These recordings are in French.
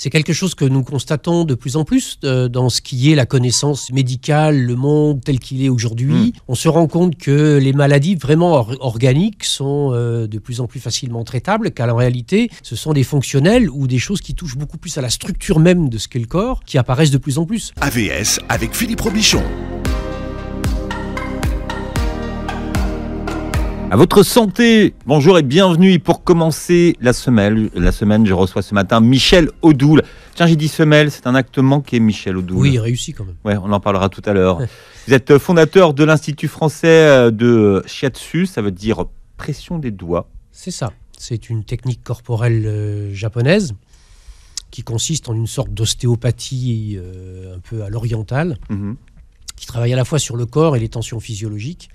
C'est quelque chose que nous constatons de plus en plus euh, dans ce qui est la connaissance médicale, le monde tel qu'il est aujourd'hui. Mm. On se rend compte que les maladies vraiment organiques sont euh, de plus en plus facilement traitables, car en réalité, ce sont des fonctionnels ou des choses qui touchent beaucoup plus à la structure même de ce qu'est le corps qui apparaissent de plus en plus. AVS avec Philippe Robichon. À votre santé, bonjour et bienvenue. pour commencer la semaine, la semaine, je reçois ce matin Michel Odoul. Tiens, j'ai dit semelle, c'est un acte manqué, Michel Odoul. Oui, il réussit quand même. Oui, on en parlera tout à l'heure. Vous êtes fondateur de l'Institut français euh, de shiatsu, ça veut dire pression des doigts. C'est ça. C'est une technique corporelle euh, japonaise qui consiste en une sorte d'ostéopathie euh, un peu à l'orientale, mhm. qui travaille à la fois sur le corps et les tensions physiologiques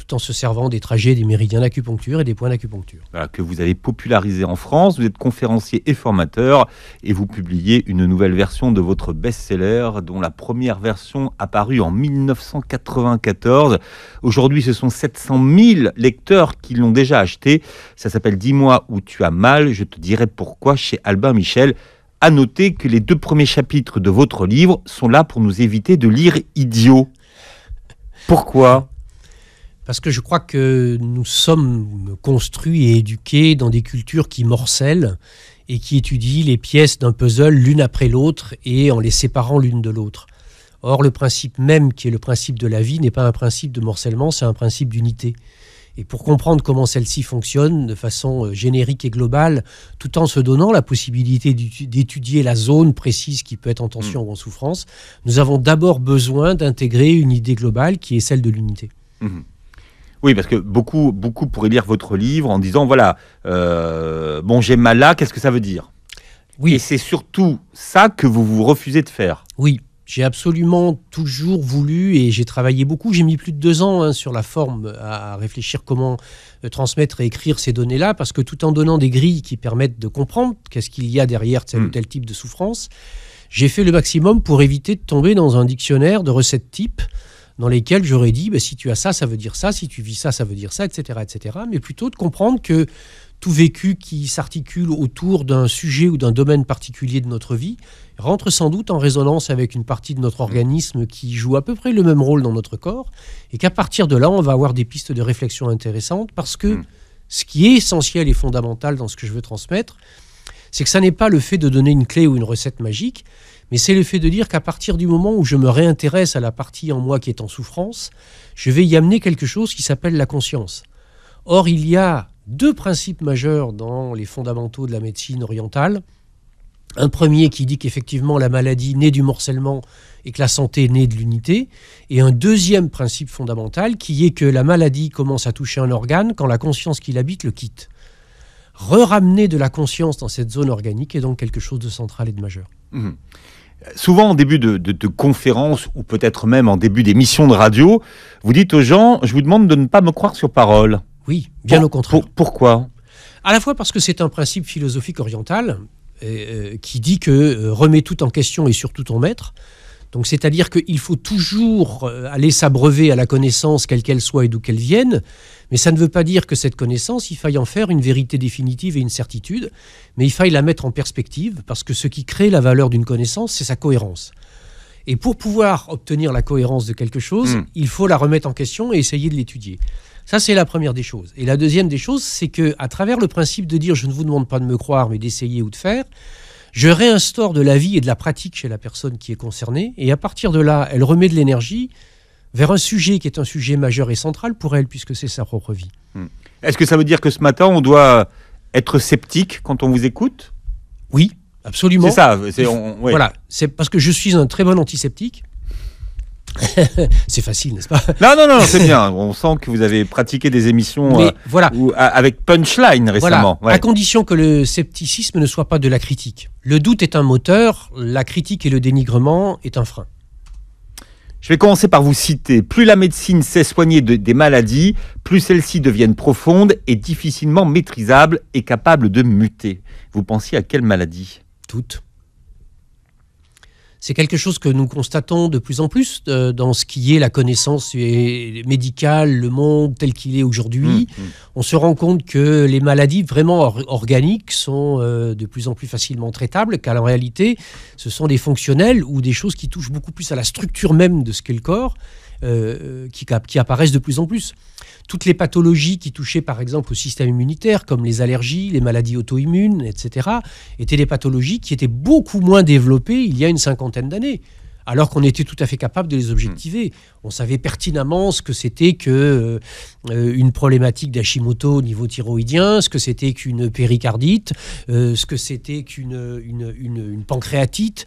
tout en se servant des trajets des méridiens d'acupuncture et des points d'acupuncture. que vous avez popularisé en France, vous êtes conférencier et formateur et vous publiez une nouvelle version de votre best-seller dont la première version apparue en 1994. Aujourd'hui, ce sont 700 000 lecteurs qui l'ont déjà acheté. Ça s'appelle « Dis-moi où tu as mal, je te dirai pourquoi chez Albin Michel. À noter que les deux premiers chapitres de votre livre sont là pour nous éviter de lire idiot. Pourquoi parce que je crois que nous sommes construits et éduqués dans des cultures qui morcellent et qui étudient les pièces d'un puzzle l'une après l'autre et en les séparant l'une de l'autre. Or, le principe même qui est le principe de la vie n'est pas un principe de morcellement, c'est un principe d'unité. Et pour comprendre comment celle-ci fonctionne de façon euh, générique et globale, tout en se donnant la possibilité d'étudier la zone précise qui peut être en mm. tension ou en souffrance, nous avons d'abord besoin d'intégrer une idée globale qui est celle de l'unité. Mm-hmm. Oui, parce que beaucoup, beaucoup pourraient lire votre livre en disant voilà, euh, bon, j'ai mal là, qu'est-ce que ça veut dire Oui. Et c'est surtout ça que vous vous refusez de faire. Oui. J'ai absolument toujours voulu et j'ai travaillé beaucoup. J'ai mis plus de deux ans hein, sur la forme à réfléchir comment euh, transmettre et écrire ces données-là, parce que tout en donnant des grilles qui permettent de comprendre qu'est-ce qu'il y a derrière tel ou hmm. tel type de souffrance, j'ai fait le maximum pour éviter de tomber dans un dictionnaire de recettes type dans lesquels j'aurais dit, bah, si tu as ça, ça veut dire ça, si tu vis ça, ça veut dire ça, etc., etc. Mais plutôt de comprendre que tout vécu qui s'articule autour d'un sujet ou d'un domaine particulier de notre vie rentre sans doute en résonance avec une partie de notre mmh. organisme qui joue à peu près le même rôle dans notre corps, et qu'à partir de là, on va avoir des pistes de réflexion intéressantes, parce que mmh. ce qui est essentiel et fondamental dans ce que je veux transmettre, c'est que ça n'est pas le fait de donner une clé ou une recette magique, mais c'est le fait de dire qu'à partir du moment où je me réintéresse à la partie en moi qui est en souffrance, je vais y amener quelque chose qui s'appelle la conscience. Or, il y a deux principes majeurs dans les fondamentaux de la médecine orientale. Un premier qui dit qu'effectivement la maladie naît du morcellement et que la santé naît de l'unité. Et un deuxième principe fondamental qui est que la maladie commence à toucher un organe quand la conscience qui l'habite le quitte. Re-ramener de la conscience dans cette zone organique est donc quelque chose de central et de majeur. Mmh souvent en début de, de, conférence ou peut-être même en début d'émission de radio, vous dites aux gens, je vous demande de ne pas me croire sur parole. Oui, bien au contraire. pourquoi À la fois parce que c'est un principe philosophique oriental euh, qui dit que euh, remets tout en question et surtout ton maître. Donc c'est-à-dire qu'il faut toujours euh, aller s'abreuver à la connaissance, quelle qu'elle soit et d'où qu'elle vienne, mais ça ne veut pas dire que cette connaissance, il faille en faire une vérité définitive et une certitude, mais il faille la mettre en perspective, parce que ce qui crée la valeur d'une connaissance, c'est sa cohérence. Et pour pouvoir obtenir la cohérence de quelque chose, hmm. il faut la remettre en question et essayer de l'étudier. Ça, c'est la première des choses. Et la deuxième des choses, c'est que à travers le principe de dire je ne vous demande pas de me croire, mais d'essayer ou de faire, je réinstaure de la vie et de la pratique chez la personne qui est concernée, et à partir de là, elle remet de l'énergie vers un sujet qui est un sujet majeur et central pour elle, puisque c'est sa propre vie. Hmm. Est-ce que ça veut dire que ce matin, on doit être sceptique quand on vous écoute Oui, absolument. C'est ça. Voilà, c'est parce que je suis un très bon antiseptique. c'est facile, n'est-ce pas Non, non, non, c'est bien. On sent que vous avez pratiqué des émissions euh, voilà. Euh, avec punchline récemment. À condition que le scepticisme ne soit pas de la critique. Le doute est un moteur, la critique et le dénigrement est un frein. Je vais commencer par vous citer. Plus la médecine sait soigner des maladies, plus celles-ci deviennent profondes et difficilement maîtrisables et capables de muter. Vous pensez à quelle maladie Toutes. C'est quelque chose que nous constatons de plus en plus euh, dans ce qui est la connaissance médicale, le monde tel qu'il est aujourd'hui. Mmh, mmh. On se rend compte que les maladies vraiment organiques sont euh, de plus en plus facilement traitables, car en réalité, ce sont des fonctionnels ou des choses qui touchent beaucoup plus à la structure même de ce qu'est le corps euh, qui, qui, apparaissent de plus en plus. Toutes les pathologies qui touchaient par exemple au système immunitaire, comme les allergies, les maladies auto-immunes, etc., étaient des pathologies qui étaient beaucoup moins développées il y a une cinquantaine d'années alors qu'on était tout à fait capable de les hmm. objectiver. On savait pertinemment ce que c'était que euh, euh, une problématique d'Hashimoto au niveau thyroïdien, ce que c'était qu'une péricardite, euh, ce que c'était qu'une une, pancréatite.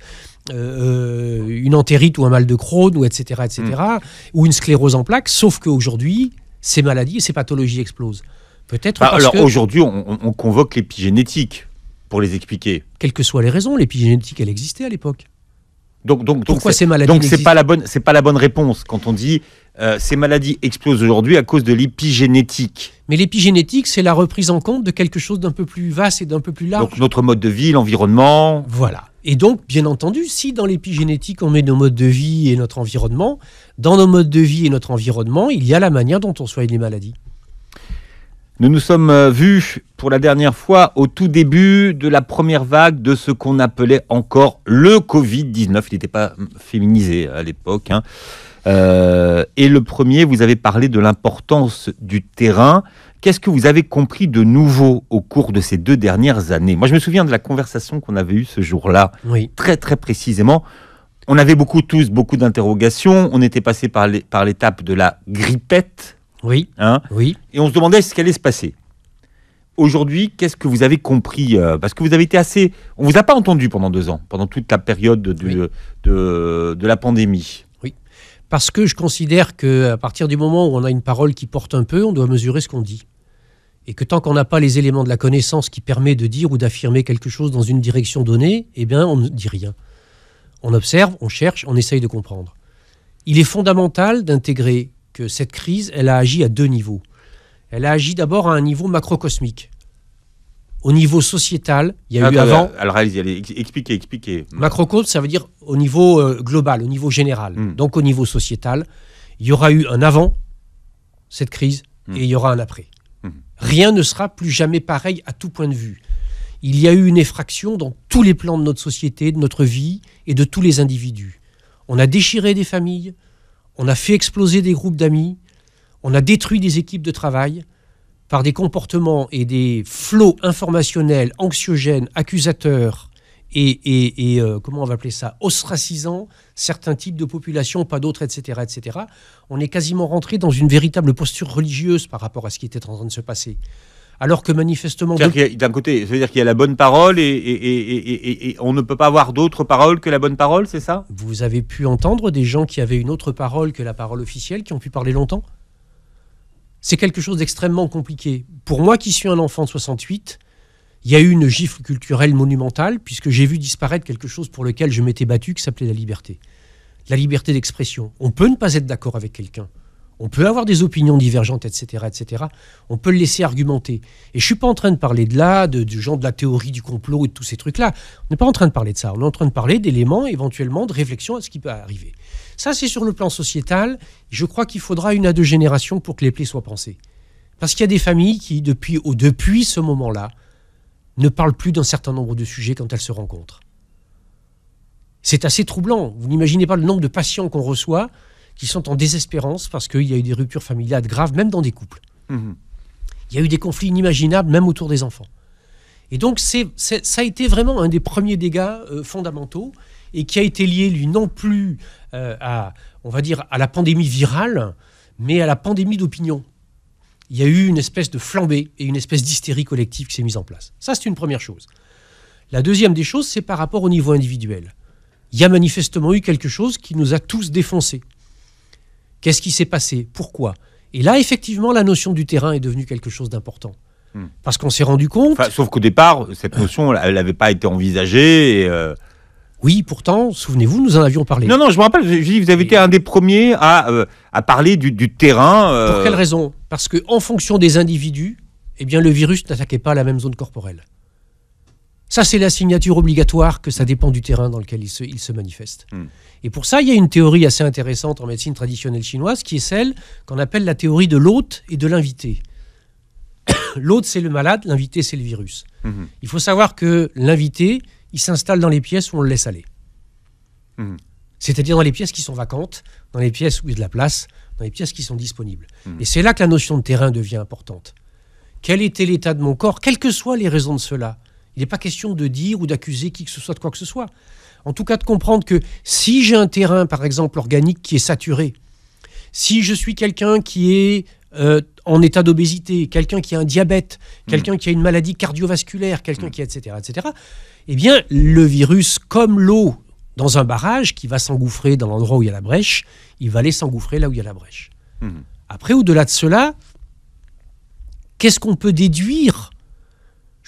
une entérite ou un mal de Crohn ou etc etc hmm. ou une sclérose en plaques sauf qu'aujourd'hui ces maladies et ces pathologies explosent peut-être bah, alors aujourd'hui on convoque l'épigénétique pour les expliquer quelles que soient les raisons l'épigénétique elle existait à l'époque donc, donc, Pourquoi ces Donc c'est pas la bonne, pas la bonne réponse quand on dit euh, ces maladies explosent aujourd'hui à cause de l'épigénétique. Mais l'épigénétique, c'est la reprise en compte de quelque chose d'un peu plus vaste et d'un peu plus large. Donc notre mode de vie, l'environnement. Voilà. Et donc, bien entendu, si dans l'épigénétique on met nos modes de vie et notre environnement, dans nos modes de vie et notre environnement, il y a la manière dont on soigne les maladies. Nous nous sommes euh, vus pour la dernière fois au tout début de la première vague de ce qu'on appelait encore le Covid-19. Il n'était pas féminisé euh, à l'époque. Hein. Euh, et le premier, vous avez parlé de l'importance du terrain. Qu'est-ce que vous avez compris de nouveau au cours de ces deux dernières années Moi, je me souviens de la conversation qu'on avait eue ce jour-là, très très précisément. On avait beaucoup tous beaucoup d'interrogations. On était passé par l'étape de la grippette, oui. Hein oui. Et on se demandait ce qu'allait se passer. Aujourd'hui, qu'est-ce que vous avez compris euh, Parce que vous avez été assez. On vous a pas entendu pendant deux ans, pendant toute la période de, de, la pandémie Oui, parce que je considère que à partir du moment où on a une parole qui porte un peu, on doit mesurer ce qu'on dit. Et que tant qu'on n'a pas les éléments de la connaissance qui permet de dire ou d'affirmer quelque chose dans une direction donnée, eh bien, on ne dit rien. On observe, on cherche, on essaye de comprendre. Il est fondamental d'intégrer que cette crise, elle a agi à deux niveaux. Elle a agi d'abord à un niveau macrocosmique. Au niveau sociétal, il y a eu ah, avant. Alors, allez, expliquez, expliquez. Macrocosme, ça veut dire au niveau euh, global, au niveau général. Hmm. Donc, au niveau sociétal, il y aura eu un avant cette crise hmm. et il y aura un après. Hmm. Rien ne sera plus jamais pareil à tout point de vue. Il y a eu une effraction dans tous les plans de notre société, de notre vie et de tous les individus. On a déchiré des familles, on a fait exploser des groupes d'amis, on a détruit des équipes de travail par des comportements et des flots informationnels anxiogènes, accusateurs et, et, euh, comment on va appeler ça, ostracisant certains types de populations, pas d'autres, etc., etc. On est quasiment rentré dans une véritable posture religieuse par rapport à ce qui était en train de se passer alors que manifestement... d'un côté, ça veut dire qu'il y a la bonne parole et, et on ne peut pas avoir d'autre parole que la bonne parole, c'est ça Vous avez pu entendre des gens qui avaient une autre parole que la parole officielle, qui ont pu parler longtemps C'est quelque chose d'extrêmement compliqué. Pour moi qui suis un enfant de 68, il y a eu une gifle culturelle monumentale, puisque j'ai vu disparaître quelque chose pour lequel je m'étais battu, qui s'appelait la liberté. La liberté d'expression. On peut ne pas être d'accord avec quelqu'un. On peut avoir des opinions divergentes, etc., etc. On peut le laisser argumenter. Et je suis pas en train de parler de là, de, du genre de la théorie du complot et de tous ces trucs-là. On n'est pas en train de parler de ça. On est en train de parler d'éléments éventuellement de réflexion à ce qui peut arriver. Ça, c'est sur le plan sociétal. Je crois qu'il faudra une à deux générations pour que les plaies soient pensées. Parce qu'il y a des familles qui, depuis, depuis ce moment-là, ne parlent plus d'un certain nombre de sujets quand elles se rencontrent. C'est assez troublant. Vous n'imaginez pas le nombre de patients qu'on reçoit qui sont en désespérance parce qu'il y a eu des ruptures familiales graves, même dans des couples. Mhm. Il y a eu des conflits inimaginables, même autour des enfants. Et donc, c'est, ça a été vraiment un des premiers dégâts euh, fondamentaux et qui a été lié, lui, non plus euh, à, on va dire, à la pandémie virale, mais à la pandémie d'opinion. Il y a eu une espèce de flambée et une espèce d'hystérie collective qui s'est mise en place. Ça, c'est une première chose. La deuxième des choses, c'est par rapport au niveau individuel. Il y a manifestement eu quelque chose qui nous a tous défoncés. Qu'est-ce qui s'est passé Pourquoi Et là, effectivement, la notion du terrain est devenue quelque chose d'important. Hmm. Parce qu'on s'est rendu compte. sauf qu'au départ, cette notion, elle n'avait pas été envisagée. Euh, oui, pourtant, souvenez-vous, nous en avions parlé. Non, non, je me rappelle, je dis, vous avez été un des premiers à, euh, parler du, terrain. Euh, Pour quelle raison Parce qu'en fonction des individus, eh bien, le virus n'attaquait pas la même zone corporelle. Ça, c'est la signature obligatoire que ça dépend du terrain dans lequel il se, manifeste. Hmm. Et pour ça, il y a une théorie assez intéressante en médecine traditionnelle chinoise qui est celle qu'on appelle la théorie de l'hôte et de l'invité. l'hôte, c'est le malade, l'invité, c'est le virus. Hmm. Il faut savoir que l'invité, il s'installe dans les pièces où on le laisse aller. Hmm. C'est-à-dire dans les pièces qui sont vacantes, dans les pièces où il y a de la place, dans les pièces qui sont disponibles. Et c'est là que la notion de terrain devient importante. Quel était l'état de mon corps, quelles que soient les raisons de cela il n'est pas question de dire ou d'accuser qui que ce soit de quoi que ce soit. En tout cas, de comprendre que si j'ai un terrain, par exemple, organique qui est saturé, si je suis quelqu'un qui est euh, en état d'obésité, quelqu'un qui a un diabète, mm. quelqu'un qui a une maladie cardiovasculaire, quelqu'un mm. qui a, etc., etc., eh bien, le virus, comme l'eau dans un barrage qui va s'engouffrer dans l'endroit où il y a la brèche, il va aller s'engouffrer là où il y a la brèche. Mm. Après, au-delà de cela, qu'est-ce qu'on peut déduire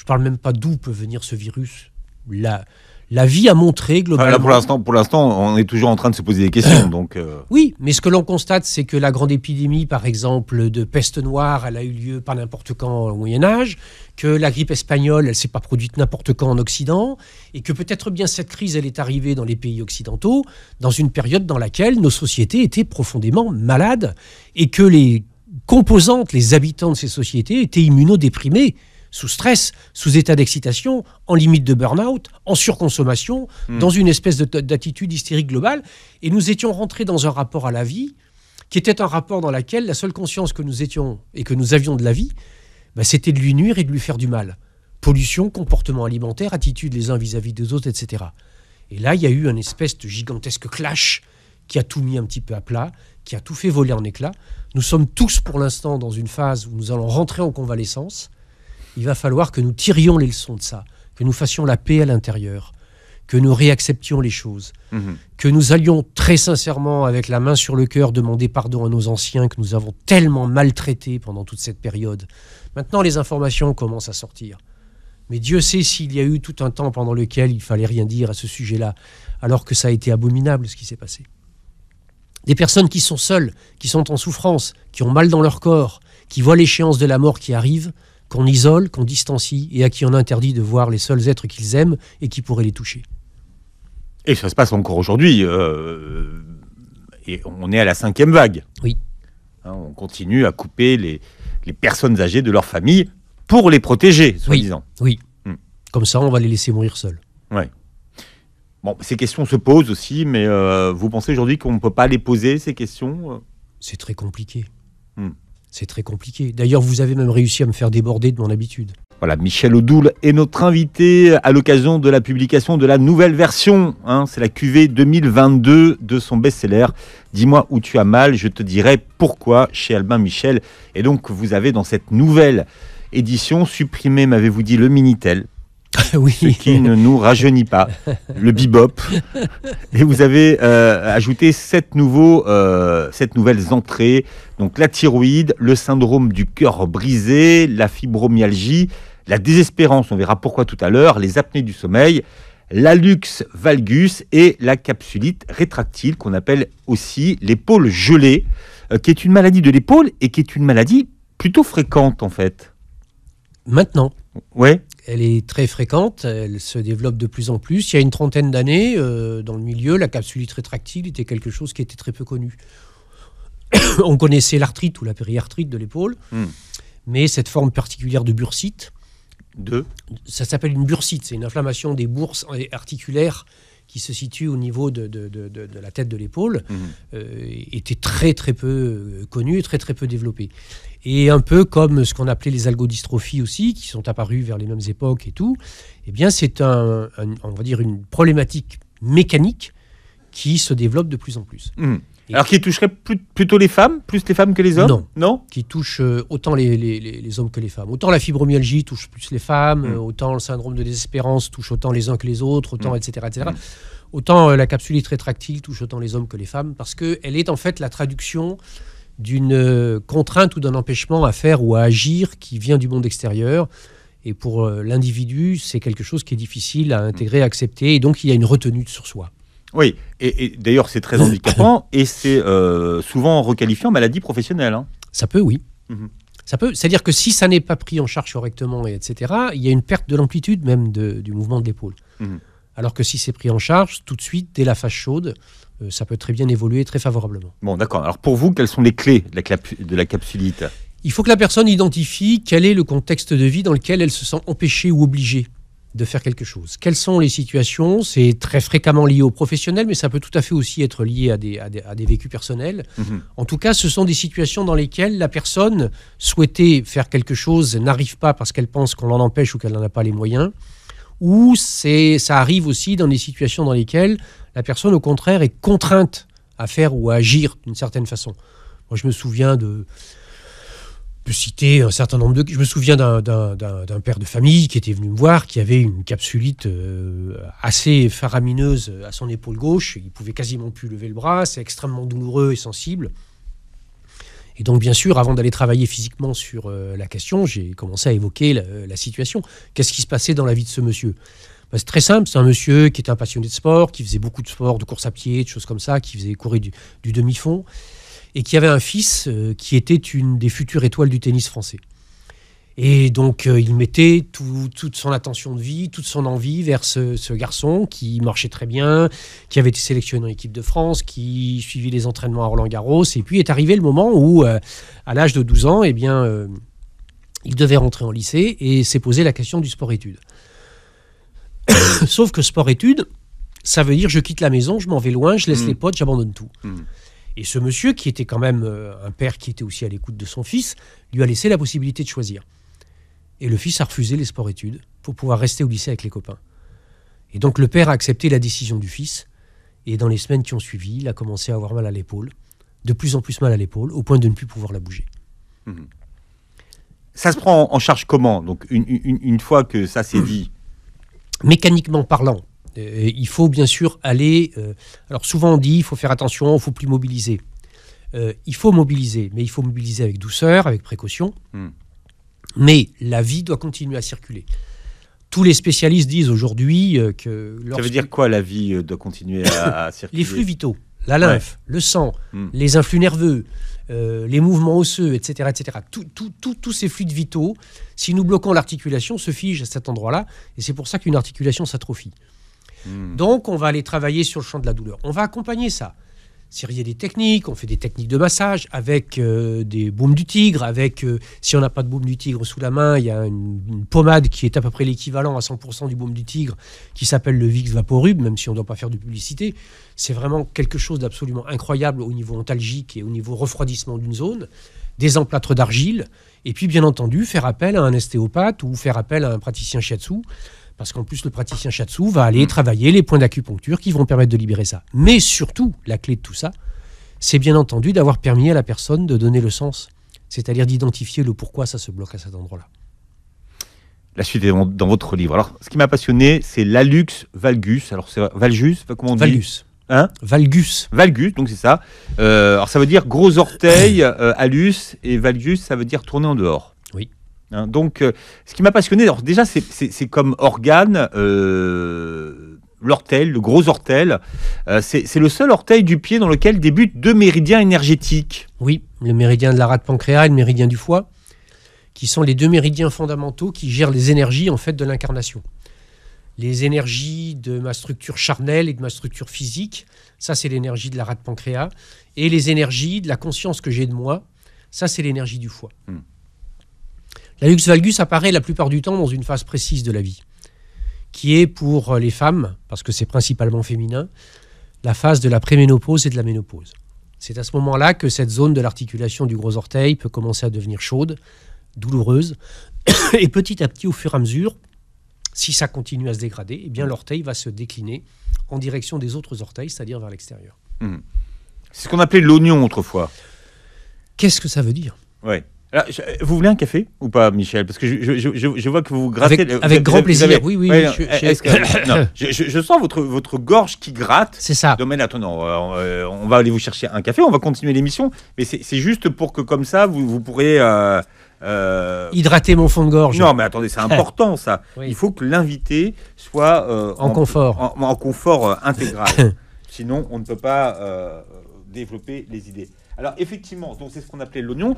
ne parle même pas d'où peut venir ce virus. La, la vie a montré ah, globalement. pour l'instant, on est toujours en train de se poser des questions. donc. Euh. Oui, mais ce que l'on constate, c'est que la grande épidémie, par exemple, de peste noire, elle a eu lieu pas n'importe quand au Moyen Âge, que la grippe espagnole, elle s'est pas produite n'importe quand en Occident, et que peut-être bien cette crise, elle est arrivée dans les pays occidentaux, dans une période dans laquelle nos sociétés étaient profondément malades, et que les composantes, les habitants de ces sociétés étaient immunodéprimés sous stress, sous état d'excitation, en limite de burn-out, en surconsommation, hmm. dans une espèce d'attitude hystérique globale. Et nous étions rentrés dans un rapport à la vie qui était un rapport dans lequel la seule conscience que nous étions et que nous avions de la vie, bah, c'était de lui nuire et de lui faire du mal. Pollution, comportement alimentaire, attitude les uns vis-à-vis des autres, etc. Et là, il y a eu un espèce de gigantesque clash qui a tout mis un petit peu à plat, qui a tout fait voler en éclats. Nous sommes tous pour l'instant dans une phase où nous allons rentrer en convalescence il va falloir que nous tirions les leçons de ça, que nous fassions la paix à l'intérieur, que nous réacceptions les choses, mhm. que nous allions très sincèrement, avec la main sur le cœur, demander pardon à nos anciens que nous avons tellement maltraités pendant toute cette période. Maintenant, les informations commencent à sortir. Mais Dieu sait s'il y a eu tout un temps pendant lequel il fallait rien dire à ce sujet-là, alors que ça a été abominable ce qui s'est passé. Des personnes qui sont seules, qui sont en souffrance, qui ont mal dans leur corps, qui voient l'échéance de la mort qui arrive, qu'on isole, qu'on distancie et à qui on interdit de voir les seuls êtres qu'ils aiment et qui pourraient les toucher. Et ça se passe encore aujourd'hui. Euh, et on est à la cinquième vague. Oui. Hein, on continue à couper les, personnes âgées de leur famille pour les protéger, soi-disant. Oui. Hmm. Comme ça, on va les laisser mourir seuls. Ouais. Bon, ces questions se posent aussi, mais euh, vous pensez aujourd'hui qu'on ne peut pas les poser, ces questions euh C'est très compliqué. Hum c'est très compliqué. D'ailleurs, vous avez même réussi à me faire déborder de mon habitude. Voilà, Michel Odoul est notre invité à l'occasion de la publication de la nouvelle version. Hein. c'est la QV 2022 de son best-seller. Dis-moi où tu as mal, je te dirai pourquoi chez Albin Michel. Et donc, vous avez dans cette nouvelle édition supprimé, m'avez-vous dit, le Minitel oui. qui ne nous rajeunit pas, le bibop. Et vous avez euh, ajouté sept, nouveaux, euh, sept nouvelles entrées, donc la thyroïde, le syndrome du cœur brisé, la fibromyalgie, la désespérance, on verra pourquoi tout à l'heure, les apnées du sommeil, la luxe valgus et la capsulite rétractile, qu'on appelle aussi l'épaule gelée, euh, qui est une maladie de l'épaule et qui est une maladie plutôt fréquente en fait. Maintenant. Ouais elle est très fréquente, elle se développe de plus en plus. Il y a une trentaine d'années, euh, dans le milieu, la capsulite rétractile était quelque chose qui était très peu connu. On connaissait l'arthrite ou la périarthrite de l'épaule, hmm. mais cette forme particulière de bursite, ça s'appelle une bursite, c'est une inflammation des bourses articulaires qui se situe au niveau de, la tête de l'épaule, mhm. euh, était très très peu euh, connu, très très peu développé. Et un peu comme ce qu'on appelait les algodystrophies aussi, qui sont apparues vers les mêmes époques et tout, eh bien c'est un, on va dire une problématique mécanique qui se développe de plus en plus. Mhm. Alors qui toucherait plutôt les femmes, plus les femmes que les hommes Non. Qui touche euh, autant les, hommes que les femmes. Autant la fibromyalgie touche plus les femmes, mm. euh, autant le syndrome de désespérance touche autant les uns que les autres, autant mm. etc. Mm. Autant euh, la capsulite rétractile touche autant les hommes que les femmes, parce qu'elle est en fait la traduction d'une contrainte ou d'un empêchement à faire ou à agir qui vient du monde extérieur. Et pour l'individu, c'est quelque chose qui est difficile à intégrer, à accepter, et donc il y a une retenue sur soi. Oui, et, d'ailleurs c'est très handicapant et c'est euh, souvent requalifié en maladie professionnelle. Hein. Ça peut, oui. Mhm. Ça peut, c'est-à-dire que si ça n'est pas pris en charge correctement, et etc., il y a une perte de l'amplitude même du mouvement de l'épaule. Mhm. Alors que si c'est pris en charge, tout de suite, dès la phase chaude, euh, ça peut très bien évoluer très favorablement. Bon, d'accord. Alors pour vous, quelles sont les clés de la capsulite Il faut que la personne identifie quel est le contexte de vie dans lequel elle se sent empêchée ou obligée de faire quelque chose. Quelles sont les situations C'est très fréquemment lié au professionnel, mais ça peut tout à fait aussi être lié à des, à des, vécus personnels. Mhm. En tout cas, ce sont des situations dans lesquelles la personne souhaitait faire quelque chose, n'arrive pas parce qu'elle pense qu'on l'en empêche ou qu'elle n'en a pas les moyens. Ou ça arrive aussi dans des situations dans lesquelles la personne, au contraire, est contrainte à faire ou à agir d'une certaine façon. Moi, je me souviens de, peux citer un certain nombre de. Je me souviens d'un père de famille qui était venu me voir, qui avait une capsulite euh, assez faramineuse à son épaule gauche. Il pouvait quasiment plus lever le bras. C'est extrêmement douloureux et sensible. Et donc, bien sûr, avant d'aller travailler physiquement sur euh, la question, j'ai commencé à évoquer la, situation. Qu'est-ce qui se passait dans la vie de ce monsieur bah, C'est très simple. C'est un monsieur qui était un passionné de sport, qui faisait beaucoup de sport, de course à pied, de choses comme ça, qui faisait courir du, du demi-fond et qui avait un fils euh, qui était une des futures étoiles du tennis français. Et donc, euh, il mettait toute son attention de vie, toute son envie vers ce, garçon qui marchait très bien, qui avait été sélectionné en équipe de France, qui suivit les entraînements à Roland-Garros. Et puis est arrivé le moment où, euh, à l'âge de 12 ans, eh bien, il devait rentrer en lycée et s'est posé la question du sport-études. Sauf que sport-études, ça veut dire je quitte la maison, je m'en vais loin, je laisse mm. les potes, j'abandonne tout. Mm. Et ce monsieur, qui était quand même euh, un père qui était aussi à l'écoute de son fils, lui a laissé la possibilité de choisir. Et le fils a refusé les sports-études pour pouvoir rester au lycée avec les copains. Et donc le père a accepté la décision du fils. Et dans les semaines qui ont suivi, il a commencé à avoir mal à l'épaule, de plus en plus mal à l'épaule, au point de ne plus pouvoir la bouger. Mhm. Ça se prend en charge comment Donc une, une, fois que ça s'est dit Mécaniquement parlant, euh, il faut bien sûr aller. Euh, alors souvent on dit il faut faire attention, il faut plus mobiliser. Euh, il faut mobiliser, mais il faut mobiliser avec douceur, avec précaution. Hmm. Mais la vie doit continuer à circuler. Tous les spécialistes disent aujourd'hui que. Ça veut dire quoi la vie doit continuer à, circuler Les flux vitaux, la lymphe, le sang, hmm. les influx nerveux. les mouvements osseux, etc. etc. Tous ces fluides vitaux, si nous bloquons l'articulation, se figent à cet endroit-là, et c'est pour ça qu'une articulation s'atrophie. Hmm. Donc, on va aller travailler sur le champ de la douleur. On va accompagner ça. il y a des techniques, on fait des techniques de massage avec euh, des baumes du tigre, avec, euh, si on n'a pas de baume du tigre sous la main, il y a une, pommade qui est à peu près l'équivalent à 100% du baume du tigre, qui s'appelle le Vix Vaporub, même si on ne doit pas faire de publicité. C'est vraiment quelque chose d'absolument incroyable au niveau ontalgique et au niveau refroidissement d'une zone. Des emplâtres d'argile, et puis bien entendu faire appel à un ostéopathe ou faire appel à un praticien shiatsu parce qu'en plus, le praticien Shatsu va aller mm. travailler les points d'acupuncture qui vont permettre de libérer ça. Mais surtout, la clé de tout ça, c'est bien entendu d'avoir permis à la personne de donner le sens, c'est-à-dire d'identifier le pourquoi ça se bloque à cet endroit-là. La suite est dans, votre livre. Alors, ce qui m'a passionné, c'est l'alux valgus. Alors, c'est valgus, comment on dit Valgus. Hein valgus. Valgus, donc c'est ça. Euh, alors, ça veut dire gros orteil, euh, alus, et valgus, ça veut dire tourner en dehors. Hein, donc, euh, ce qui m'a passionné, alors déjà, c'est comme organe, euh, l'ortel, le gros orteil. Euh, c'est le seul orteil du pied dans lequel débutent deux méridiens énergétiques. Oui, le méridien de la rate pancréa et le méridien du foie, qui sont les deux méridiens fondamentaux qui gèrent les énergies en fait de l'incarnation. Les énergies de ma structure charnelle et de ma structure physique, ça c'est l'énergie de la rate pancréa, et les énergies de la conscience que j'ai de moi, ça c'est l'énergie du foie. Hmm. La luxe Valgus apparaît la plupart du temps dans une phase précise de la vie, qui est pour euh, les femmes, parce que c'est principalement féminin, la phase de la préménopause et de la ménopause. C'est à ce moment-là que cette zone de l'articulation du gros orteil peut commencer à devenir chaude, douloureuse, et petit à petit, au fur et à mesure, si ça continue à se dégrader, eh bien l'orteil va se décliner en direction des autres orteils, c'est-à-dire vers l'extérieur. Hmm. C'est ce qu'on appelait l'oignon autrefois. Qu'est-ce que ça veut dire ouais. Euh, vous voulez un café ou pas, Michel Parce que je, vois que vous grattez. Avec, grand plaisir, oui, oui. je, sens votre, votre gorge qui gratte. C'est ça. Domaine, attendant, euh, euh, on va aller vous chercher un café, on va continuer l'émission. Mais c'est juste pour que, comme ça, vous, vous pourrez. Hydrater mon fond de gorge. Non, mais attendez, c'est important ça. Il faut que l'invité soit en, confort, en confort intégral. Sinon, on ne peut pas développer les idées. Alors effectivement, donc c'est ce qu'on appelait l'oignon.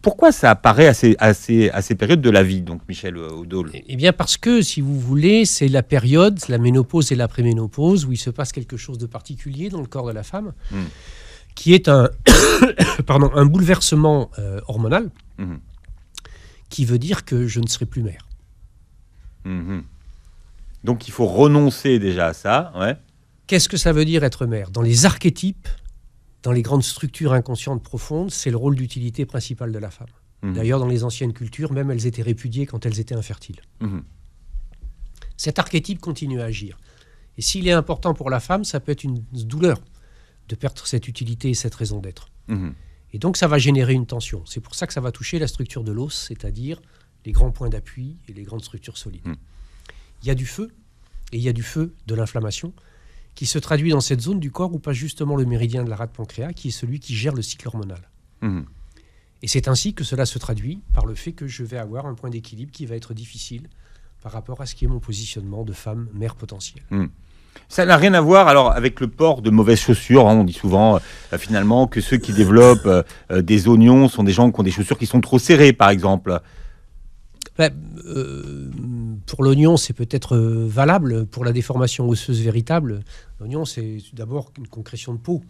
Pourquoi ça apparaît à ces, à, ces, périodes de la vie, donc Michel Oudol euh, eh, eh bien parce que, si vous voulez, c'est la période, la ménopause et l'après-ménopause, où il se passe quelque chose de particulier dans le corps de la femme, hmm. qui est un, pardon, un bouleversement euh, hormonal, hmm. qui veut dire que je ne serai plus mère. Hmm, donc il faut renoncer déjà à ça. Ouais. Qu'est-ce que ça veut dire être mère Dans les archétypes, dans les grandes structures inconscientes profondes, c'est le rôle d'utilité principale de la femme. Mhm. D'ailleurs, dans les anciennes cultures, même elles étaient répudiées quand elles étaient infertiles. Mhm. Cet archétype continue à agir. Et s'il est important pour la femme, ça peut être une douleur de perdre cette utilité et cette raison d'être. Mhm. Et donc, ça va générer une tension. C'est pour ça que ça va toucher la structure de l'os, c'est-à-dire les grands points d'appui et les grandes structures solides. Il y a du feu, et il y a du feu de l'inflammation qui se traduit dans cette zone du corps où pas justement le méridien de la rate pancréa, qui est celui qui gère le cycle hormonal. Mhm. Et c'est ainsi que cela se traduit par le fait que je vais avoir un point d'équilibre qui va être difficile par rapport à ce qui est mon positionnement de femme mère potentielle. Mhm. Ça n'a rien à voir alors avec le port de mauvaises chaussures. Hein. on dit souvent euh, finalement que ceux qui développent euh, euh, des oignons sont des gens qui ont des chaussures qui sont trop serrées, par exemple. Bah, pour l'oignon, c'est peut-être euh, valable. Pour la déformation osseuse véritable, l'oignon, c'est d'abord une concrétion de peau.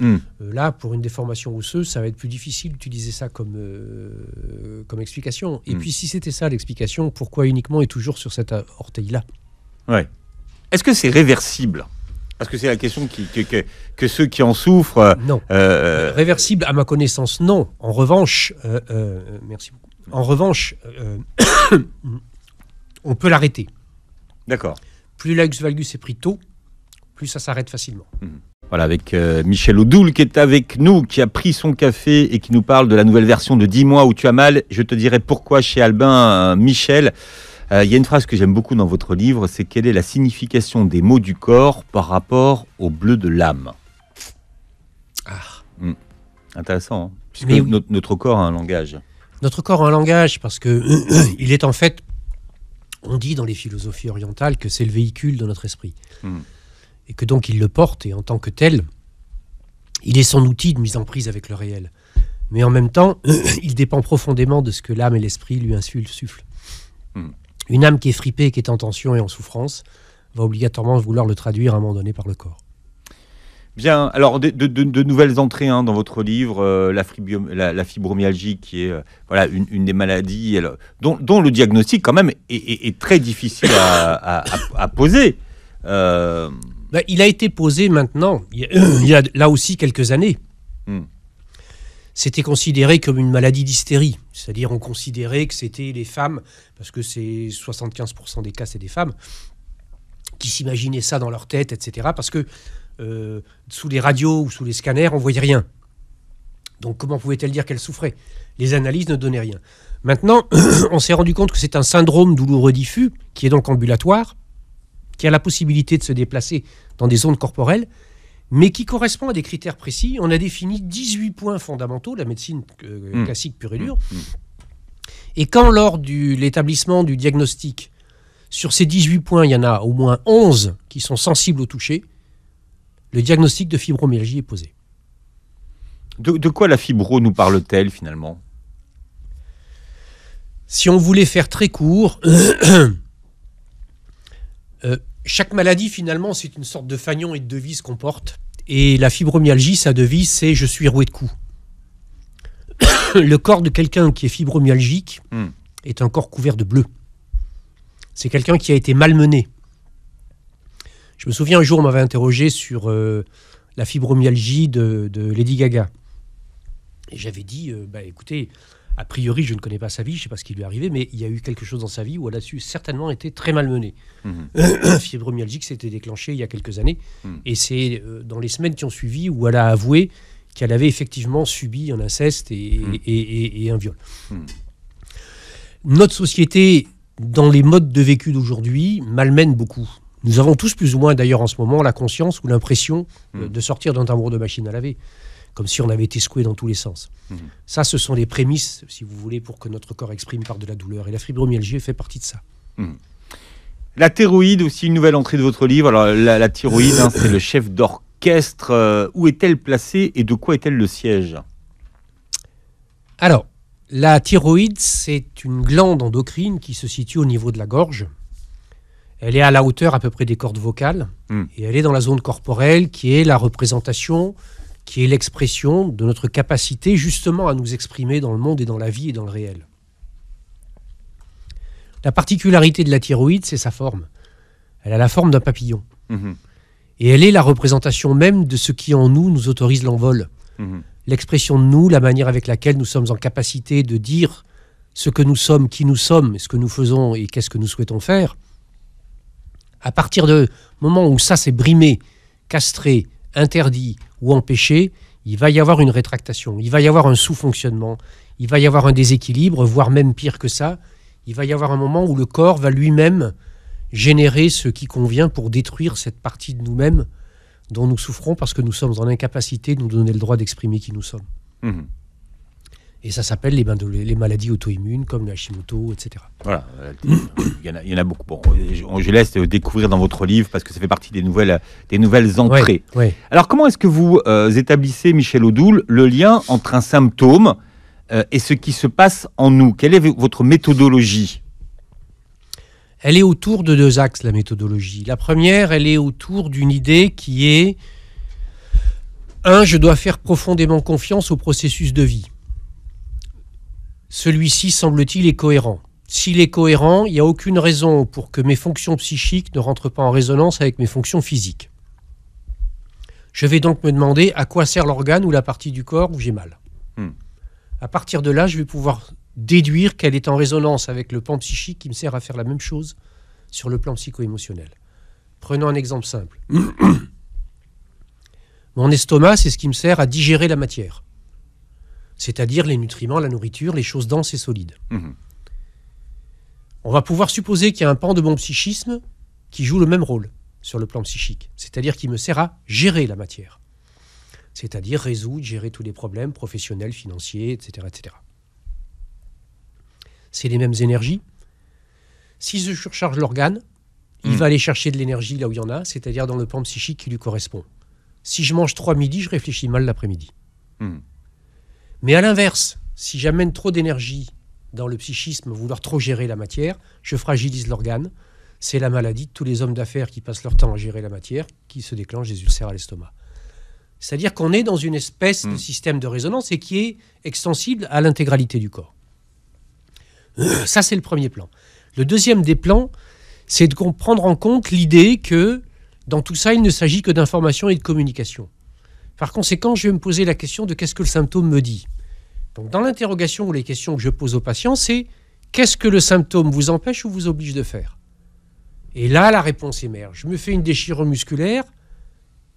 Hmm. Euh, là, pour une déformation osseuse, ça va être plus difficile d'utiliser ça comme, euh, comme explication. Et hmm. puis, si c'était ça l'explication, pourquoi uniquement et toujours sur cette orteil-là Ouais. Est-ce que c'est réversible Parce que c'est la question qui, que, que, ceux qui en souffrent. Non. réversible, à ma connaissance, non. En revanche, merci beaucoup. En revanche, on peut l'arrêter. D'accord. Plus l'ex valgus est pris tôt, plus ça s'arrête facilement. Mhm. Voilà, avec euh, Michel Oudoul qui est avec nous, qui a pris son café et qui nous parle de la nouvelle version de 10 mois où tu as mal. Je te dirai pourquoi chez Albin, euh, Michel. Euh, il y a une phrase que j'aime beaucoup dans votre livre, c'est quelle est la signification des mots du corps par rapport au bleu de l'âme ah. Hmm. Intéressant, hein. notre, corps a un langage. Notre corps a un langage parce que il est en fait on dit dans les philosophies orientales que c'est le véhicule de notre esprit. Hmm. Et que donc il le porte, et en tant que tel, il est son outil de mise en prise avec le réel. Mais en même temps, il dépend profondément de ce que l'âme et l'esprit lui insufflent. soufflent. Hmm. Une âme qui est fripée, qui est en tension et en souffrance, va obligatoirement vouloir le traduire à un moment donné par le corps. Bien, alors de, nouvelles entrées hein, dans votre livre, euh, la, fibromyalgie qui est euh, voilà une, des maladies dont, le diagnostic quand même est, très difficile à, poser. Euh, bah, il a été posé maintenant, il y a, là aussi quelques années. Hmm. C'était considéré comme une maladie d'hystérie, c'est-à-dire on considérait que c'était les femmes, parce que c'est 75% des cas c'est des femmes, qui s'imaginaient ça dans leur tête, etc. Parce que euh, sous les radios ou sous les scanners, on voyait rien. Donc comment pouvait-elle dire qu'elle souffrait Les analyses ne donnaient rien. Maintenant, on s'est rendu compte que c'est un syndrome douloureux diffus, qui est donc ambulatoire, qui a la possibilité de se déplacer dans des zones corporelles, mais qui correspond à des critères précis. On a défini 18 points fondamentaux, la médecine euh, mmh. classique pure et mmh. dure. Mmh. Et quand lors de l'établissement du diagnostic, sur ces 18 points, il y en a au moins 11 qui sont sensibles au toucher, le diagnostic de fibromyalgie est posé. De, quoi la fibro nous parle-t-elle finalement Si on voulait faire très court, euh, chaque maladie finalement c'est une sorte de fagnon et de devise qu'on porte. Et la fibromyalgie, sa devise c'est je suis roué de coups. le corps de quelqu'un qui est fibromyalgique hmm. est un corps couvert de bleu. C'est quelqu'un qui a été malmené. Je me souviens un jour, on m'avait interrogé sur euh, la fibromyalgie de, Lady Gaga. Et j'avais dit, euh, bah, écoutez, a priori, je ne connais pas sa vie, je ne sais pas ce qui lui est arrivé, mais il y a eu quelque chose dans sa vie où elle a su certainement été très malmenée. La mhm. fibromyalgie s'était déclenchée il y a quelques années. Mhm. Et c'est euh, dans les semaines qui ont suivi où elle a avoué qu'elle avait effectivement subi un inceste et, et mhm. un viol. Notre société, dans les modes de vécu d'aujourd'hui, malmène beaucoup. Nous avons tous plus ou moins d'ailleurs en ce moment la conscience ou l'impression hmm. de sortir d'un tambour de machine à laver, comme si on avait été secoué dans tous les sens. Hmm. Ça, ce sont les prémices, si vous voulez, pour que notre corps exprime par de la douleur. Et la fibromyalgie fait partie de ça. Hmm. La thyroïde aussi, une nouvelle entrée de votre livre. Alors, la, thyroïde, hein, c'est le chef d'orchestre. Euh, où est-elle placée et de quoi est-elle le siège Alors, la thyroïde, c'est une glande endocrine qui se situe au niveau de la gorge elle est à la hauteur à peu près des cordes vocales, hmm. et elle est dans la zone corporelle qui est la représentation, qui est l'expression de notre capacité justement à nous exprimer dans le monde et dans la vie et dans le réel. La particularité de la thyroïde, c'est sa forme. Elle a la forme d'un papillon. Mhm. Et elle est la représentation même de ce qui en nous nous autorise l'envol. Mhm. L'expression de nous, la manière avec laquelle nous sommes en capacité de dire ce que nous sommes, qui nous sommes, ce que nous faisons et qu'est-ce que nous souhaitons faire, à partir du moment où ça s'est brimé, castré, interdit ou empêché, il va y avoir une rétractation, il va y avoir un sous-fonctionnement, il va y avoir un déséquilibre, voire même pire que ça, il va y avoir un moment où le corps va lui-même générer ce qui convient pour détruire cette partie de nous-mêmes dont nous souffrons parce que nous sommes en incapacité de nous donner le droit d'exprimer qui nous sommes. Mmh. Et ça s'appelle les, les, maladies auto-immunes comme la Hashimoto, etc. Voilà, il y, en a, beaucoup. Bon, je, laisse découvrir dans votre livre parce que ça fait partie des nouvelles, des nouvelles entrées. Alors comment est-ce que vous euh, établissez, Michel odoul le lien entre un symptôme euh, et ce qui se passe en nous Quelle est votre méthodologie Elle est autour de deux axes, la méthodologie. La première, elle est autour d'une idée qui est, un, je dois faire profondément confiance au processus de vie celui-ci, semble-t-il, est cohérent. S'il est cohérent, il n'y a aucune raison pour que mes fonctions psychiques ne rentrent pas en résonance avec mes fonctions physiques. Je vais donc me demander à quoi sert l'organe ou la partie du corps où j'ai mal. Hmm. À partir de là, je vais pouvoir déduire qu'elle est en résonance avec le plan psychique qui me sert à faire la même chose sur le plan psycho-émotionnel. Prenons un exemple simple. Mon estomac, c'est ce qui me sert à digérer la matière c'est-à-dire les nutriments, la nourriture, les choses denses et solides. Mhm. On va pouvoir supposer qu'il y a un pan de mon psychisme qui joue le même rôle sur le plan psychique, c'est-à-dire qui me sert à gérer la matière, c'est-à-dire résoudre, gérer tous les problèmes professionnels, financiers, etc. etc. C'est les mêmes énergies. Si je surcharge l'organe, il mhm. va aller chercher de l'énergie là où il y en a, c'est-à-dire dans le plan psychique qui lui correspond. Si je mange trois midis, je réfléchis mal l'après-midi. Mhm. Mais à l'inverse, si j'amène trop d'énergie dans le psychisme, vouloir trop gérer la matière, je fragilise l'organe. C'est la maladie de tous les hommes d'affaires qui passent leur temps à gérer la matière qui se déclenche des ulcères à l'estomac. C'est-à-dire qu'on est dans une espèce de hmm. système de résonance et qui est extensible à l'intégralité du corps. Ça, c'est le premier plan. Le deuxième des plans, c'est de prendre en compte l'idée que dans tout ça, il ne s'agit que d'information et de communication. Par conséquent, je vais me poser la question de qu'est-ce que le symptôme me dit donc dans l'interrogation ou les questions que je pose aux patients, c'est qu'est-ce que le symptôme vous empêche ou vous oblige de faire Et là, la réponse émerge. Je me fais une déchirure musculaire,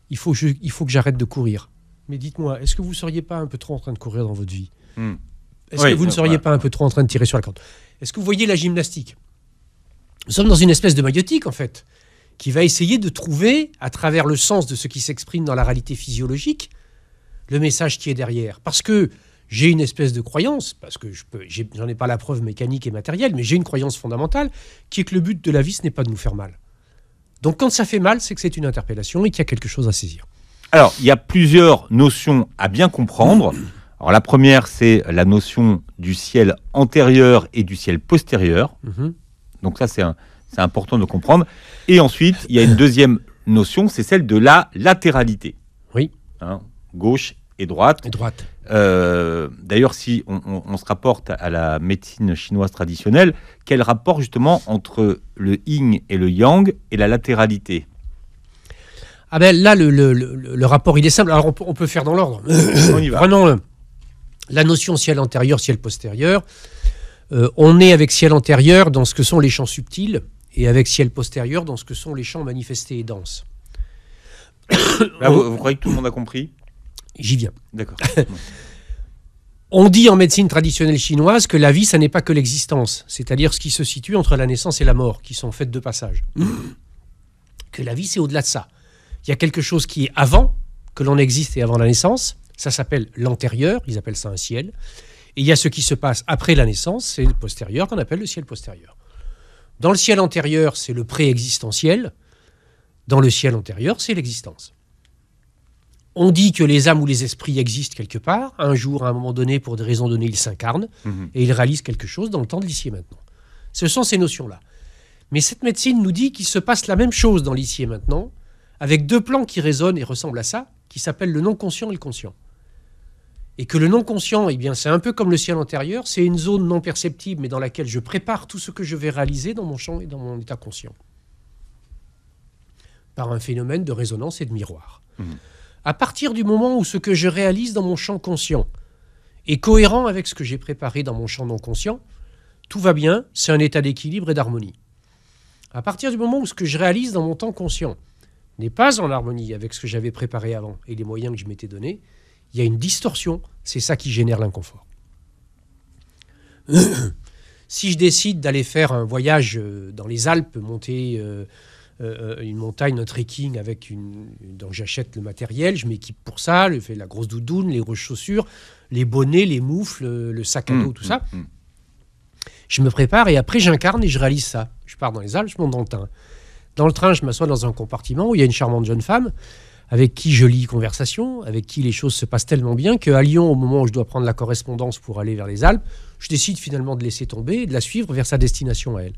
il faut, que j'arrête de courir. Mais dites-moi, est-ce que vous ne seriez pas un peu trop en train de courir dans votre vie hmm. Est-ce que vous ne euh, seriez bah, pas un peu trop en train de tirer sur la corde Est-ce que vous voyez la gymnastique Nous sommes dans une espèce de maïotique, en fait, qui va essayer de trouver, à travers le sens de ce qui s'exprime dans la réalité physiologique, le message qui est derrière. Parce que j'ai une espèce de croyance, parce que je peux, j'en ai, pas la preuve mécanique et matérielle, mais j'ai une croyance fondamentale qui est que le but de la vie, ce n'est pas de nous faire mal. Donc quand ça fait mal, c'est que c'est une interpellation et qu'il y a quelque chose à saisir. Alors, il y a plusieurs notions à bien comprendre. Alors, la première, c'est la notion du ciel antérieur et du ciel postérieur. Mhm. Donc ça, c'est important de comprendre. Et ensuite, il y a une deuxième notion, c'est celle de la latéralité. Oui. Hein, gauche et droite. Et droite. Euh, d'ailleurs, si on, se rapporte à la médecine chinoise traditionnelle, quel rapport justement entre le yin et le yang et la latéralité Ah ben là, le, rapport, il est simple. Alors on, peut faire dans l'ordre. on y va. Prenons euh, la notion ciel antérieur, ciel postérieur. Euh, on est avec ciel antérieur dans ce que sont les champs subtils et avec ciel postérieur dans ce que sont les champs manifestés et denses. vous croyez que tout le monde a compris J'y viens. D'accord. On dit en médecine traditionnelle chinoise que la vie, ça n'est pas que l'existence, c'est-à-dire ce qui se situe entre la naissance et la mort, qui sont faites de passage. Mm. que la vie, c'est au-delà de ça. Il y a quelque chose qui est avant que l'on existe et avant la naissance. Ça s'appelle l'antérieur, ils appellent ça un ciel. Et il y a ce qui se passe après la naissance, c'est le postérieur qu'on appelle le ciel postérieur. Dans le ciel antérieur, c'est le pré-existentiel Dans le ciel antérieur, c'est l'existence on dit que les âmes ou les esprits existent quelque part. Un jour, à un moment donné, pour des raisons données, ils s'incarnent mhm. et ils réalisent quelque chose dans le temps de l'ici et maintenant. Ce sont ces notions-là. Mais cette médecine nous dit qu'il se passe la même chose dans l'ici et maintenant, avec deux plans qui résonnent et ressemblent à ça, qui s'appellent le non-conscient et le conscient. Et que le non-conscient, eh bien, c'est un peu comme le ciel antérieur, c'est une zone non perceptible, mais dans laquelle je prépare tout ce que je vais réaliser dans mon champ et dans mon état conscient, par un phénomène de résonance et de miroir. Mhm à partir du moment où ce que je réalise dans mon champ conscient est cohérent avec ce que j'ai préparé dans mon champ non conscient, tout va bien, c'est un état d'équilibre et d'harmonie. À partir du moment où ce que je réalise dans mon temps conscient n'est pas en harmonie avec ce que j'avais préparé avant et les moyens que je m'étais donnés, il y a une distorsion, c'est ça qui génère l'inconfort. si je décide d'aller faire un voyage euh, dans les Alpes, monter euh, euh, euh, une montagne, un trekking avec une. Donc j'achète le matériel, je m'équipe pour ça, je fais la grosse doudoune, les grosses chaussures, les bonnets, les moufles, euh, le, sac à mmh, dos, tout mmh, ça. Mmh. Je me prépare et après j'incarne et je réalise ça. Je pars dans les Alpes, je monte dans le train. Dans le train, je m'assois dans un compartiment où il y a une charmante jeune femme avec qui je lis conversation, avec qui les choses se passent tellement bien qu'à Lyon, au moment où je dois prendre la correspondance pour aller vers les Alpes, je décide finalement de laisser tomber et de la suivre vers sa destination à elle.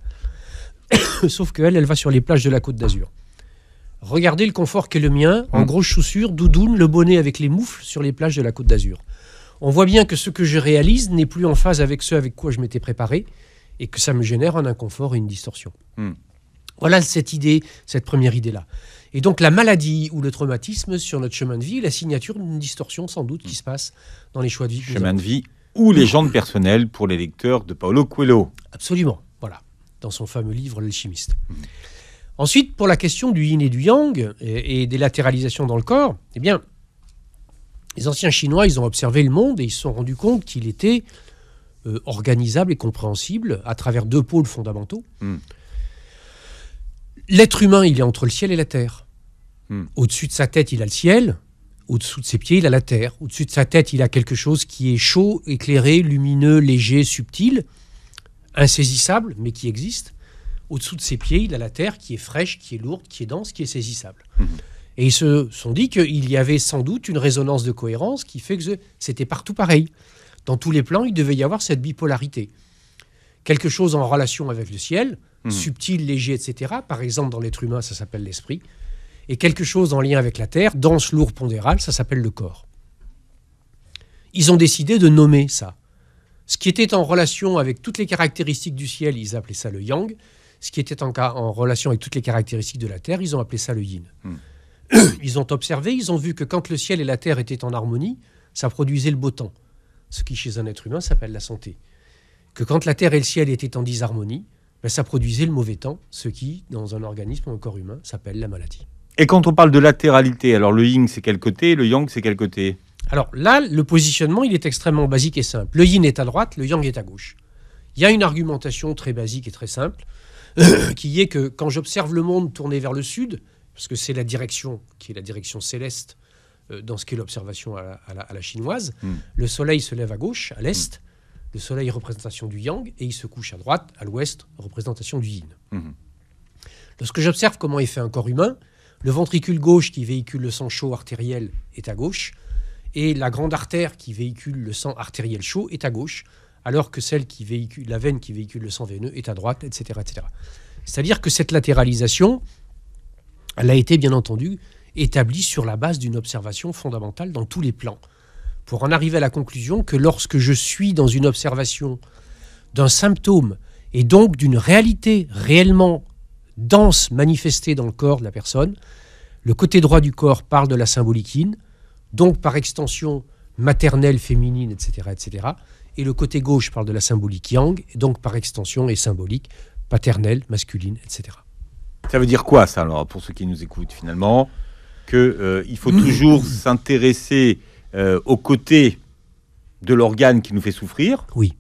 Sauf qu'elle, elle va sur les plages de la Côte d'Azur. Regardez le confort qu'est le mien, en mm. grosses chaussures, doudoune, le bonnet avec les moufles sur les plages de la Côte d'Azur. On voit bien que ce que je réalise n'est plus en phase avec ce avec quoi je m'étais préparé et que ça me génère un inconfort et une distorsion. Mm. Voilà cette idée, cette première idée-là. Et donc la maladie ou le traumatisme sur notre chemin de vie la signature d'une distorsion sans doute qui mm. se passe dans les choix de vie. Chemin de vie ou légende personnelle pour les lecteurs de Paolo Coelho. Absolument dans son fameux livre L'alchimiste. Ensuite, pour la question du yin et du yang et, des latéralisations dans le corps, eh bien, les anciens Chinois, ils ont observé le monde et ils se sont rendus compte qu'il était euh, organisable et compréhensible à travers deux pôles fondamentaux. Hmm. L'être humain, il est entre le ciel et la terre. Hmm. Au-dessus de sa tête, il a le ciel. Au-dessous de ses pieds, il a la terre. Au-dessus de sa tête, il a quelque chose qui est chaud, éclairé, lumineux, léger, subtil insaisissable, mais qui existe. Au-dessous de ses pieds, il a la terre qui est fraîche, qui est lourde, qui est dense, qui est saisissable. Mhm. Et ils se sont dit qu'il y avait sans doute une résonance de cohérence qui fait que c'était partout pareil. Dans tous les plans, il devait y avoir cette bipolarité. Quelque chose en relation avec le ciel, mhm. subtil, léger, etc. Par exemple, dans l'être humain, ça s'appelle l'esprit. Et quelque chose en lien avec la terre, dense, lourd, pondérale, ça s'appelle le corps. Ils ont décidé de nommer ça. Ce qui était en relation avec toutes les caractéristiques du ciel, ils appelaient ça le yang. Ce qui était en, relation avec toutes les caractéristiques de la terre, ils ont appelé ça le yin. Hmm. Ils ont observé, ils ont vu que quand le ciel et la terre étaient en harmonie, ça produisait le beau temps, ce qui chez un être humain s'appelle la santé. Que quand la terre et le ciel étaient en disharmonie, ben, ça produisait le mauvais temps, ce qui, dans un organisme, un corps humain, s'appelle la maladie. Et quand on parle de latéralité, alors le yin c'est quel côté, le yang c'est quel côté alors là, le positionnement, il est extrêmement basique et simple. Le yin est à droite, le yang est à gauche. Il y a une argumentation très basique et très simple, qui est que quand j'observe le monde tourné vers le sud, parce que c'est la direction qui est la direction céleste euh, dans ce qu'est l'observation à, la chinoise, hmm. le soleil se lève à gauche, à l'est, hmm. le soleil représentation du yang, et il se couche à droite, à l'ouest, représentation du yin. Hmm. Lorsque j'observe comment est fait un corps humain, le ventricule gauche qui véhicule le sang chaud artériel est à gauche, et la grande artère qui véhicule le sang artériel chaud est à gauche, alors que celle qui véhicule, la veine qui véhicule le sang veineux est à droite, etc. etc. C'est-à-dire que cette latéralisation, elle a été bien entendu établie sur la base d'une observation fondamentale dans tous les plans, pour en arriver à la conclusion que lorsque je suis dans une observation d'un symptôme et donc d'une réalité réellement dense manifestée dans le corps de la personne, le côté droit du corps parle de la symbolikine, donc par extension maternelle, féminine, etc., etc. Et le côté gauche parle de la symbolique yang, et donc par extension et symbolique paternelle, masculine, etc. Ça veut dire quoi ça alors pour ceux qui nous écoutent finalement Qu'il euh, faut mmh. toujours s'intéresser euh, au aux côtés de l'organe qui nous fait souffrir. Oui.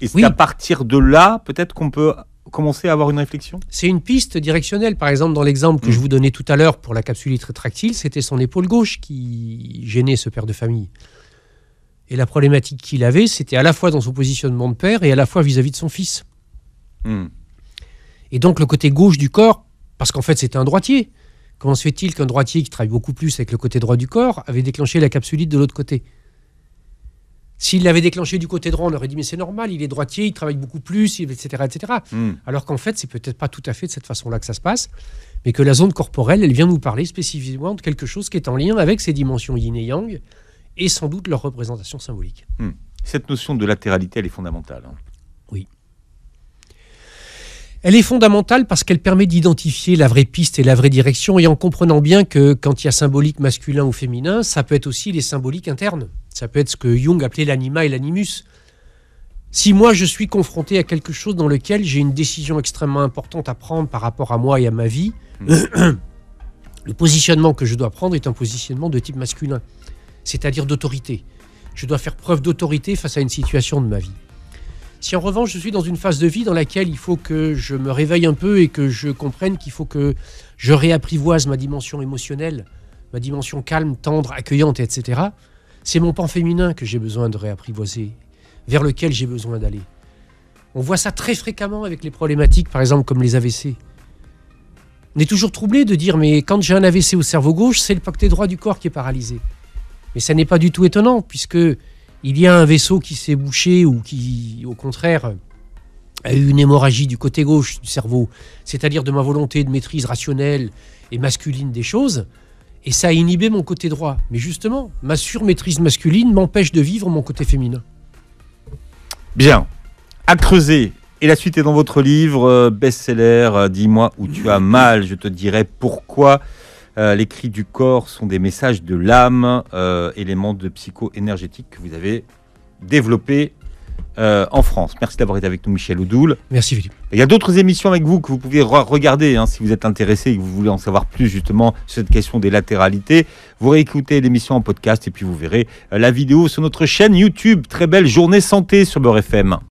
Et c'est à partir de là peut-être qu'on peut commencer à avoir une réflexion C'est une piste directionnelle. Par exemple, dans l'exemple que je mm. vous donnais tout à l'heure pour la capsulite rétractile, c'était son épaule gauche qui gênait ce père de famille. Et la problématique qu'il avait, c'était à la fois dans son positionnement de père et à la fois vis-à-vis de son fils. Mm. Et donc le côté gauche du corps, parce qu'en fait c'était un droitier. Comment se fait-il qu'un droitier qui travaille beaucoup plus avec le côté droit du corps avait déclenché la capsulite de l'autre côté s'il l'avait déclenché du côté droit, on aurait dit mais c'est normal, il est droitier, il travaille beaucoup plus, etc. etc. Hmm. Alors qu'en fait, c'est peut-être pas tout à fait de cette façon-là que ça se passe, mais que la zone corporelle, elle vient nous parler spécifiquement de quelque chose qui est en lien avec ces dimensions yin et yang et sans doute leur représentation symbolique. Hmm. Cette notion de latéralité, elle est fondamentale. Hein. Elle est fondamentale parce qu'elle permet d'identifier la vraie piste et la vraie direction, et en comprenant bien que quand il y a symbolique masculin ou féminin, ça peut être aussi les symboliques internes. Ça peut être ce que Jung appelait l'anima et l'animus. Si moi je suis confronté à quelque chose dans lequel j'ai une décision extrêmement importante à prendre par rapport à moi et à ma vie, hmm. le positionnement que je dois prendre est un positionnement de type masculin, c'est-à-dire d'autorité. Je dois faire preuve d'autorité face à une situation de ma vie. Si en revanche je suis dans une phase de vie dans laquelle il faut que je me réveille un peu et que je comprenne qu'il faut que je réapprivoise ma dimension émotionnelle, ma dimension calme, tendre, accueillante, etc., c'est mon pan féminin que j'ai besoin de réapprivoiser, vers lequel j'ai besoin d'aller. On voit ça très fréquemment avec les problématiques, par exemple, comme les AVC. On est toujours troublé de dire, mais quand j'ai un AVC au cerveau gauche, c'est le pacté droit du corps qui est paralysé. Mais ça n'est pas du tout étonnant, puisque il y a un vaisseau qui s'est bouché ou qui, au contraire, a eu une hémorragie du côté gauche du cerveau, c'est-à-dire de ma volonté de maîtrise rationnelle et masculine des choses, et ça a inhibé mon côté droit. Mais justement, ma surmaîtrise masculine m'empêche de vivre mon côté féminin. Bien, à creuser. Et la suite est dans votre livre, euh, best-seller, euh, Dis-moi où tu as mal, je te dirai pourquoi. Euh, les cris du corps sont des messages de l'âme, euh, éléments de psycho-énergétique que vous avez développés euh, en France. Merci d'avoir été avec nous, Michel Oudoul. Merci, Philippe. Il y a d'autres émissions avec vous que vous pouvez regarder hein, si vous êtes intéressé et que vous voulez en savoir plus justement sur cette question des latéralités. Vous réécoutez l'émission en podcast et puis vous verrez la vidéo sur notre chaîne YouTube. Très belle journée santé sur Beurre FM.